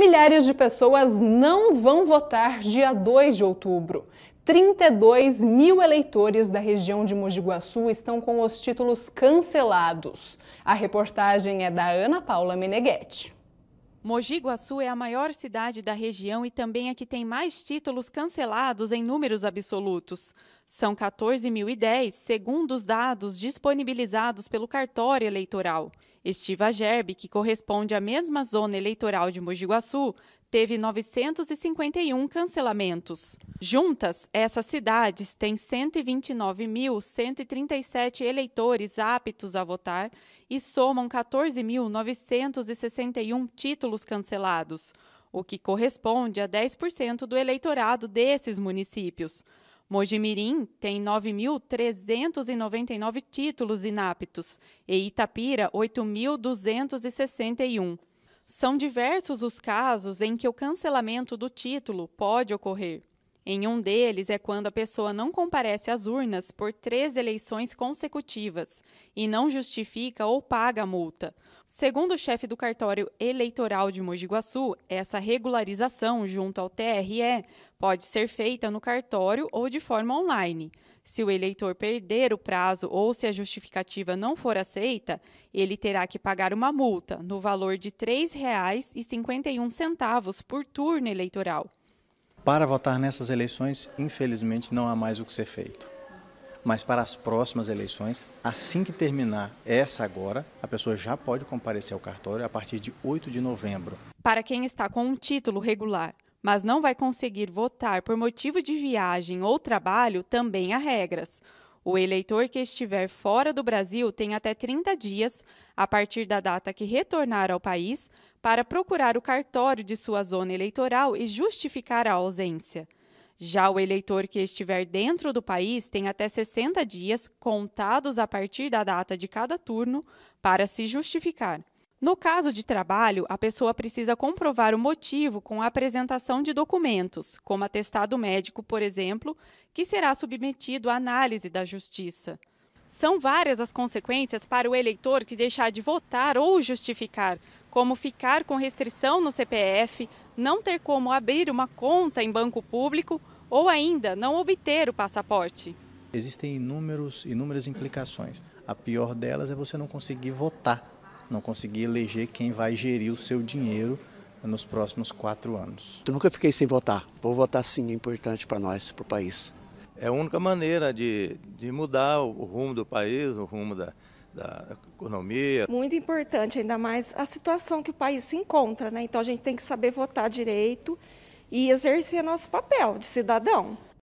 Milhares de pessoas não vão votar dia 2 de outubro. 32 mil eleitores da região de Mogi Guaçu estão com os títulos cancelados. A reportagem é da Ana Paula Meneghetti. Mogi Guaçu é a maior cidade da região e também a é que tem mais títulos cancelados em números absolutos. São 14.010, segundo os dados disponibilizados pelo cartório eleitoral. Estiva Gerbe, que corresponde à mesma zona eleitoral de Mogi Guaçu, teve 951 cancelamentos. Juntas, essas cidades têm 129.137 eleitores aptos a votar e somam 14.961 títulos cancelados, o que corresponde a 10% do eleitorado desses municípios. Mojimirim tem 9.399 títulos inaptos e Itapira 8.261. São diversos os casos em que o cancelamento do título pode ocorrer. Em um deles é quando a pessoa não comparece às urnas por três eleições consecutivas e não justifica ou paga a multa. Segundo o chefe do cartório eleitoral de Mogi Guaçu, essa regularização junto ao TRE pode ser feita no cartório ou de forma online. Se o eleitor perder o prazo ou se a justificativa não for aceita, ele terá que pagar uma multa no valor de R$ 3,51 por turno eleitoral. Para votar nessas eleições, infelizmente, não há mais o que ser feito. Mas para as próximas eleições, assim que terminar essa agora, a pessoa já pode comparecer ao cartório a partir de 8 de novembro. Para quem está com um título regular, mas não vai conseguir votar por motivo de viagem ou trabalho, também há regras. O eleitor que estiver fora do Brasil tem até 30 dias, a partir da data que retornar ao país, para procurar o cartório de sua zona eleitoral e justificar a ausência. Já o eleitor que estiver dentro do país tem até 60 dias, contados a partir da data de cada turno, para se justificar. No caso de trabalho, a pessoa precisa comprovar o motivo com a apresentação de documentos, como atestado médico, por exemplo, que será submetido à análise da Justiça. São várias as consequências para o eleitor que deixar de votar ou justificar, como ficar com restrição no CPF, não ter como abrir uma conta em banco público ou ainda não obter o passaporte. Existem inúmeros, inúmeras implicações. A pior delas é você não conseguir votar não conseguir eleger quem vai gerir o seu dinheiro nos próximos quatro anos. Eu nunca fiquei sem votar. Vou votar sim, é importante para nós, para o país. É a única maneira de, de mudar o rumo do país, o rumo da, da economia. Muito importante, ainda mais a situação que o país se encontra, né? Então a gente tem que saber votar direito e exercer nosso papel de cidadão.